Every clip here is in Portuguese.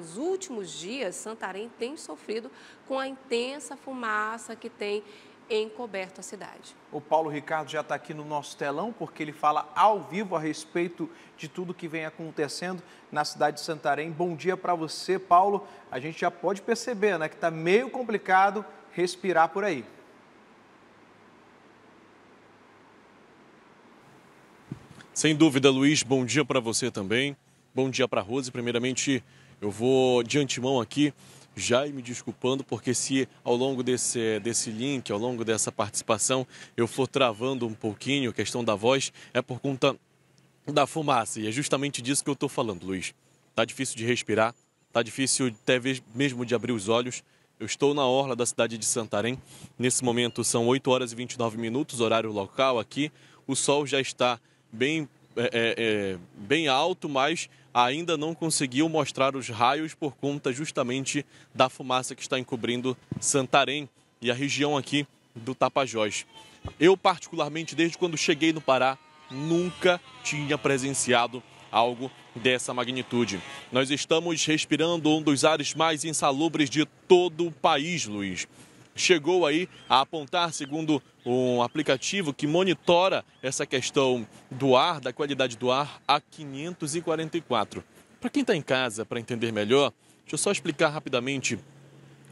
nos últimos dias, Santarém tem sofrido com a intensa fumaça que tem encoberto a cidade. O Paulo Ricardo já está aqui no nosso telão porque ele fala ao vivo a respeito de tudo que vem acontecendo na cidade de Santarém. Bom dia para você, Paulo. A gente já pode perceber né, que está meio complicado respirar por aí. Sem dúvida, Luiz, bom dia para você também. Bom dia para a Rose. Primeiramente, eu vou de antemão aqui já me desculpando, porque se ao longo desse, desse link, ao longo dessa participação, eu for travando um pouquinho a questão da voz, é por conta da fumaça. E é justamente disso que eu estou falando, Luiz. Tá difícil de respirar, tá difícil até mesmo de abrir os olhos. Eu estou na orla da cidade de Santarém. Nesse momento são 8 horas e 29 minutos, horário local aqui. O sol já está bem é, é, é, bem alto, mas ainda não conseguiu mostrar os raios por conta justamente da fumaça que está encobrindo Santarém e a região aqui do Tapajós. Eu, particularmente, desde quando cheguei no Pará, nunca tinha presenciado algo dessa magnitude. Nós estamos respirando um dos ares mais insalubres de todo o país, Luiz. Chegou aí a apontar, segundo um aplicativo que monitora essa questão do ar, da qualidade do ar, a 544. Para quem está em casa, para entender melhor, deixa eu só explicar rapidamente.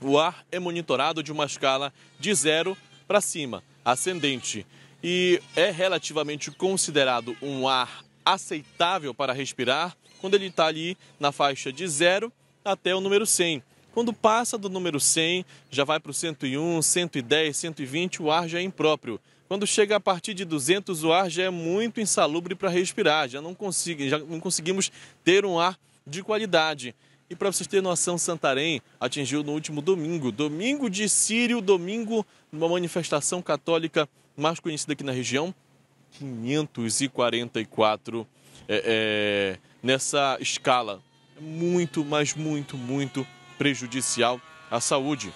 O ar é monitorado de uma escala de zero para cima, ascendente, e é relativamente considerado um ar aceitável para respirar quando ele está ali na faixa de zero até o número 100. Quando passa do número 100, já vai para o 101, 110, 120, o ar já é impróprio. Quando chega a partir de 200, o ar já é muito insalubre para respirar, já não, já não conseguimos ter um ar de qualidade. E para vocês terem noção, Santarém atingiu no último domingo, domingo de Sírio, domingo, uma manifestação católica mais conhecida aqui na região, 544 é, é, nessa escala. É muito, mas muito, muito prejudicial à saúde.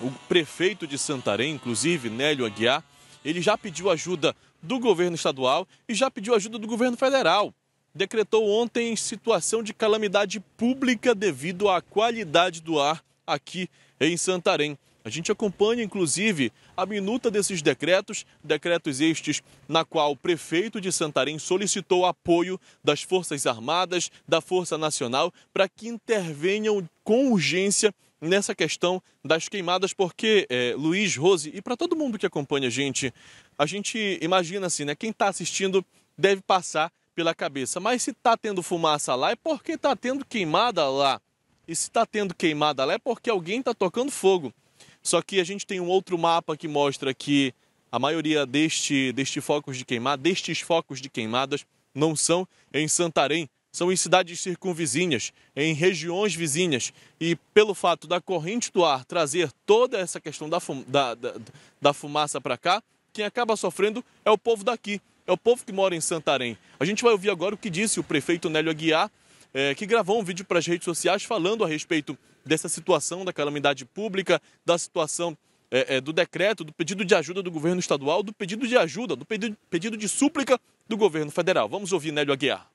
O prefeito de Santarém, inclusive, Nélio Aguiar, ele já pediu ajuda do governo estadual e já pediu ajuda do governo federal. Decretou ontem situação de calamidade pública devido à qualidade do ar aqui em Santarém. A gente acompanha, inclusive, a minuta desses decretos, decretos estes na qual o prefeito de Santarém solicitou apoio das Forças Armadas, da Força Nacional, para que intervenham com urgência nessa questão das queimadas, porque, é, Luiz, Rose, e para todo mundo que acompanha a gente, a gente imagina assim, né? Quem está assistindo deve passar pela cabeça. Mas se está tendo fumaça lá, é porque está tendo queimada lá. E se está tendo queimada lá, é porque alguém está tocando fogo. Só que a gente tem um outro mapa que mostra que a maioria deste, deste focos de queimada, destes focos de queimadas não são em Santarém, são em cidades circunvizinhas, em regiões vizinhas. E pelo fato da corrente do ar trazer toda essa questão da, fum da, da, da fumaça para cá, quem acaba sofrendo é o povo daqui, é o povo que mora em Santarém. A gente vai ouvir agora o que disse o prefeito Nélio Aguiar é, que gravou um vídeo para as redes sociais falando a respeito dessa situação da calamidade pública, da situação é, é, do decreto, do pedido de ajuda do governo estadual, do pedido de ajuda, do pedido, pedido de súplica do governo federal. Vamos ouvir Nélio Aguiar.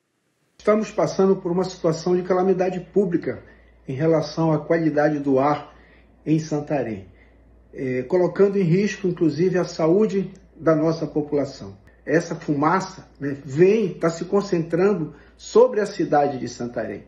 Estamos passando por uma situação de calamidade pública em relação à qualidade do ar em Santarém, colocando em risco, inclusive, a saúde da nossa população essa fumaça né, vem, está se concentrando sobre a cidade de Santarém.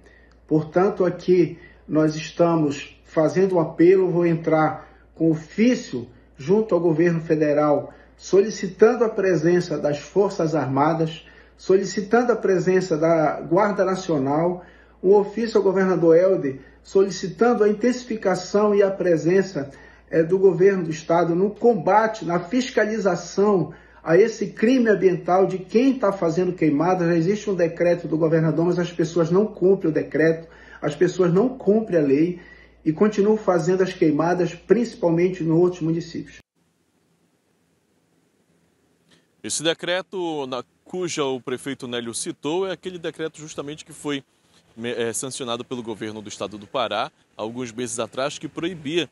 Portanto, aqui nós estamos fazendo um apelo, vou entrar com ofício junto ao governo federal, solicitando a presença das Forças Armadas, solicitando a presença da Guarda Nacional, um ofício ao governador Helder solicitando a intensificação e a presença é, do governo do estado no combate, na fiscalização a esse crime ambiental de quem está fazendo queimada. Já existe um decreto do governador, mas as pessoas não cumprem o decreto, as pessoas não cumprem a lei e continuam fazendo as queimadas, principalmente em outros municípios. Esse decreto, na, cuja o prefeito Nélio citou, é aquele decreto justamente que foi é, sancionado pelo governo do estado do Pará alguns meses atrás, que proibia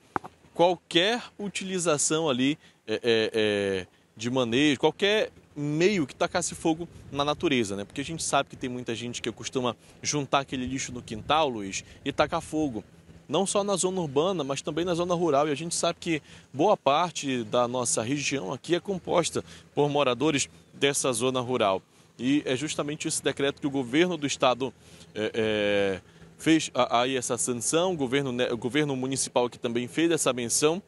qualquer utilização ali é, é, é de manejo, qualquer meio que tacasse fogo na natureza, né? Porque a gente sabe que tem muita gente que costuma juntar aquele lixo no quintal, Luiz, e tacar fogo. Não só na zona urbana, mas também na zona rural. E a gente sabe que boa parte da nossa região aqui é composta por moradores dessa zona rural. E é justamente esse decreto que o governo do estado é, é, fez aí essa sanção, o governo, né, o governo municipal que também fez essa menção.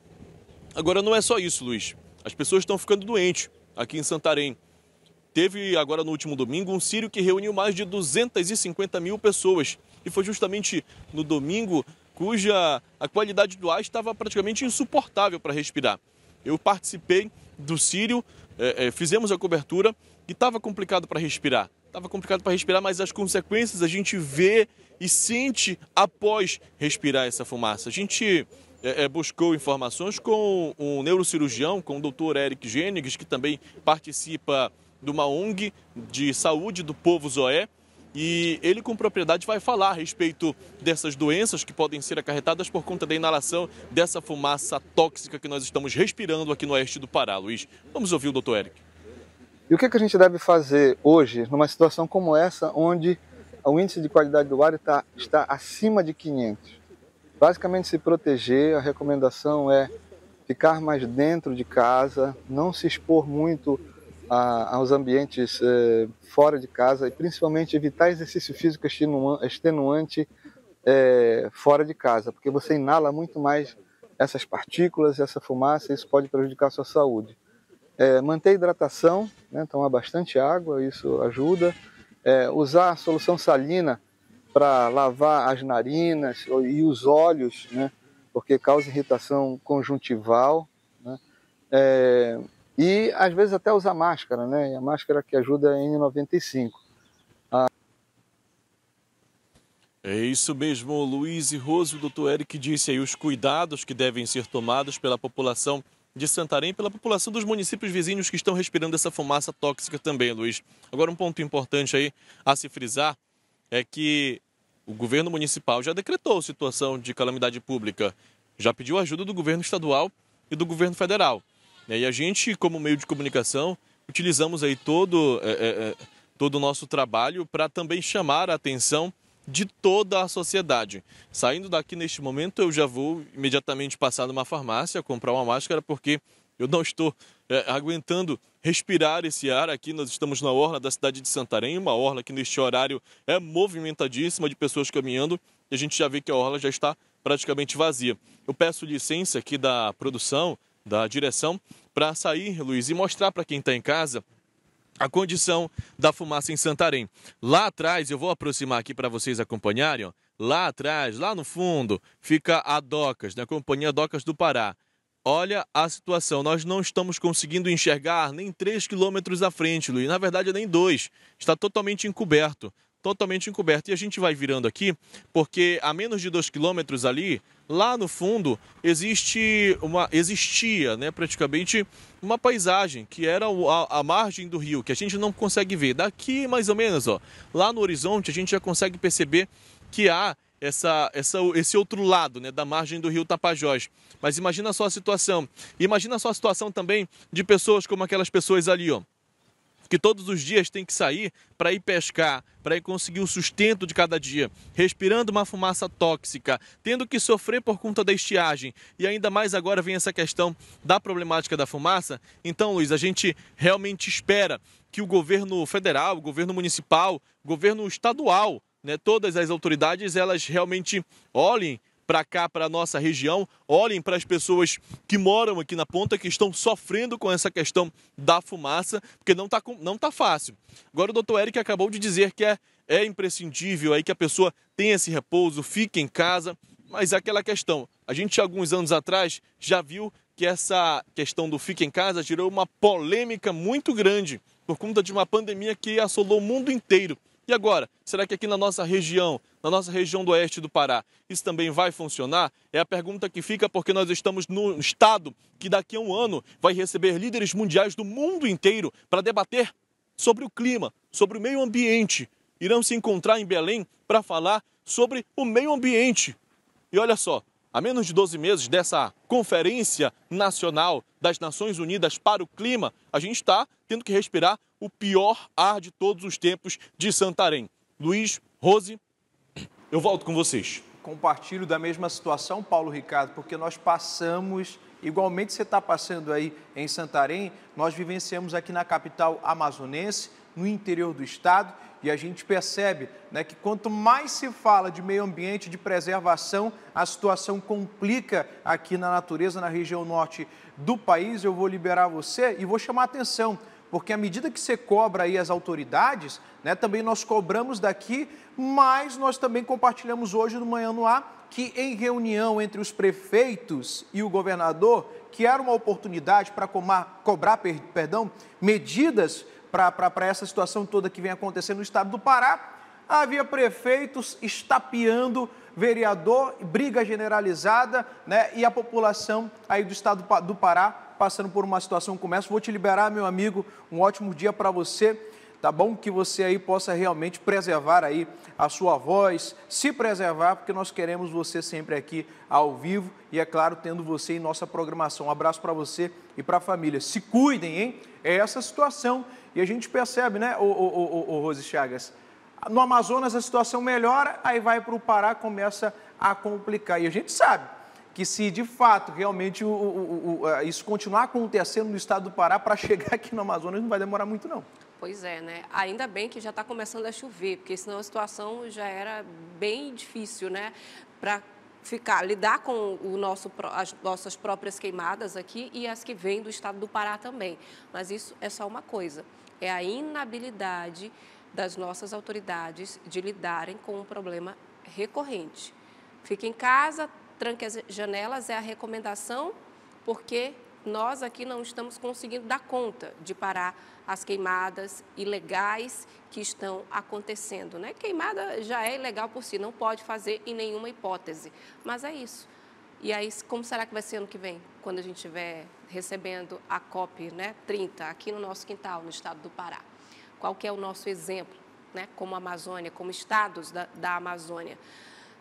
Agora, não é só isso, Luiz. As pessoas estão ficando doentes aqui em Santarém. Teve agora no último domingo um sírio que reuniu mais de 250 mil pessoas. E foi justamente no domingo cuja a qualidade do ar estava praticamente insuportável para respirar. Eu participei do sírio, é, é, fizemos a cobertura e estava complicado para respirar. Estava complicado para respirar, mas as consequências a gente vê e sente após respirar essa fumaça. A gente é, é, buscou informações com um neurocirurgião, com o doutor Eric Gênigues, que também participa de uma ONG de saúde do povo Zoé. E ele, com propriedade, vai falar a respeito dessas doenças que podem ser acarretadas por conta da inalação dessa fumaça tóxica que nós estamos respirando aqui no oeste do Pará, Luiz. Vamos ouvir o doutor Eric. E o que, é que a gente deve fazer hoje, numa situação como essa, onde o índice de qualidade do ar está, está acima de 500? Basicamente, se proteger, a recomendação é ficar mais dentro de casa, não se expor muito a, aos ambientes eh, fora de casa e principalmente evitar exercício físico extenuante eh, fora de casa, porque você inala muito mais essas partículas, essa fumaça, e isso pode prejudicar a sua saúde. Eh, manter a hidratação, né, tomar bastante água, isso ajuda. usar a solução salina para lavar as narinas e os olhos, né? porque causa irritação conjuntival. Né? É, e às vezes até usar máscara, né? a máscara que ajuda é N95. É isso mesmo, Luiz e Roso, o doutor Eric disse aí os cuidados que devem ser tomados pela população de Santarém pela população dos municípios vizinhos que estão respirando essa fumaça tóxica também, Luiz. Agora, um ponto importante aí a se frisar é que o governo municipal já decretou situação de calamidade pública, já pediu ajuda do governo estadual e do governo federal. E a gente, como meio de comunicação, utilizamos aí todo, é, é, é todo o nosso trabalho para também chamar a atenção de toda a sociedade. Saindo daqui neste momento, eu já vou imediatamente passar numa farmácia comprar uma máscara, porque eu não estou é, aguentando respirar esse ar aqui. Nós estamos na orla da cidade de Santarém, uma orla que neste horário é movimentadíssima de pessoas caminhando e a gente já vê que a orla já está praticamente vazia. Eu peço licença aqui da produção, da direção, para sair, Luiz, e mostrar para quem está em casa a condição da fumaça em Santarém. Lá atrás, eu vou aproximar aqui para vocês acompanharem, ó, lá atrás, lá no fundo, fica a Docas, da né? Companhia Docas do Pará. Olha a situação, nós não estamos conseguindo enxergar nem 3 quilômetros à frente, Luiz. Na verdade, nem dois. Está totalmente encoberto. Totalmente encoberto. E a gente vai virando aqui, porque a menos de 2 quilômetros ali, lá no fundo, existe uma, existia né, praticamente uma paisagem que era a, a margem do rio, que a gente não consegue ver. Daqui, mais ou menos, ó, lá no horizonte, a gente já consegue perceber que há essa, essa, esse outro lado né, da margem do rio Tapajós. Mas imagina só a situação. Imagina só a situação também de pessoas como aquelas pessoas ali, ó, que todos os dias têm que sair para ir pescar, para ir conseguir o sustento de cada dia, respirando uma fumaça tóxica, tendo que sofrer por conta da estiagem. E ainda mais agora vem essa questão da problemática da fumaça. Então, Luiz, a gente realmente espera que o governo federal, o governo municipal, o governo estadual né, todas as autoridades elas realmente olhem para cá, para a nossa região, olhem para as pessoas que moram aqui na ponta, que estão sofrendo com essa questão da fumaça, porque não está não tá fácil. Agora o doutor Eric acabou de dizer que é, é imprescindível aí que a pessoa tenha esse repouso, fique em casa, mas é aquela questão, a gente alguns anos atrás já viu que essa questão do fique em casa gerou uma polêmica muito grande por conta de uma pandemia que assolou o mundo inteiro. E agora, será que aqui na nossa região, na nossa região do oeste do Pará, isso também vai funcionar? É a pergunta que fica porque nós estamos num estado que daqui a um ano vai receber líderes mundiais do mundo inteiro para debater sobre o clima, sobre o meio ambiente. Irão se encontrar em Belém para falar sobre o meio ambiente. E olha só, a menos de 12 meses dessa Conferência Nacional das Nações Unidas para o Clima, a gente está tendo que respirar o pior ar de todos os tempos de Santarém. Luiz, Rose, eu volto com vocês. Compartilho da mesma situação, Paulo Ricardo, porque nós passamos, igualmente você está passando aí em Santarém, nós vivenciamos aqui na capital amazonense, no interior do estado, e a gente percebe né, que quanto mais se fala de meio ambiente, de preservação, a situação complica aqui na natureza, na região norte do país. Eu vou liberar você e vou chamar a atenção porque à medida que você cobra aí as autoridades, né, também nós cobramos daqui, mas nós também compartilhamos hoje no Manhã no Ar que em reunião entre os prefeitos e o governador, que era uma oportunidade para cobrar perdão, medidas para essa situação toda que vem acontecendo no estado do Pará, havia prefeitos estapeando vereador, briga generalizada, né, e a população aí do estado do Pará passando por uma situação como essa, vou te liberar, meu amigo. Um ótimo dia para você. Tá bom que você aí possa realmente preservar aí a sua voz, se preservar, porque nós queremos você sempre aqui ao vivo e é claro tendo você em nossa programação. Um abraço para você e para a família. Se cuidem, hein? É essa situação e a gente percebe, né, o, o, Rose Chagas? No Amazonas a situação melhora, aí vai para o Pará, começa a complicar. E a gente sabe que se de fato realmente o, o, o, eh, isso continuar acontecendo no estado do Pará, para chegar aqui no Amazonas não vai demorar muito não. Pois é, né? Ainda bem que já está começando a chover, porque senão a situação já era bem difícil, né? Para ficar, lidar com o nosso, as nossas próprias queimadas aqui e as que vêm do estado do Pará também. Mas isso é só uma coisa, é a inabilidade das nossas autoridades de lidarem com um problema recorrente. Fica em casa, tranque as janelas é a recomendação, porque nós aqui não estamos conseguindo dar conta de parar as queimadas ilegais que estão acontecendo. Né? Queimada já é ilegal por si, não pode fazer em nenhuma hipótese. Mas é isso. E aí, como será que vai ser ano que vem, quando a gente estiver recebendo a COP né, 30 aqui no nosso quintal, no estado do Pará? Qual que é o nosso exemplo, né, como Amazônia, como estados da, da Amazônia?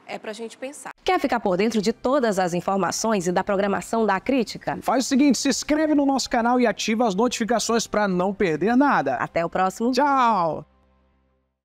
É para a gente pensar. Quer ficar por dentro de todas as informações e da programação da crítica? Faz o seguinte, se inscreve no nosso canal e ativa as notificações para não perder nada. Até o próximo. Tchau!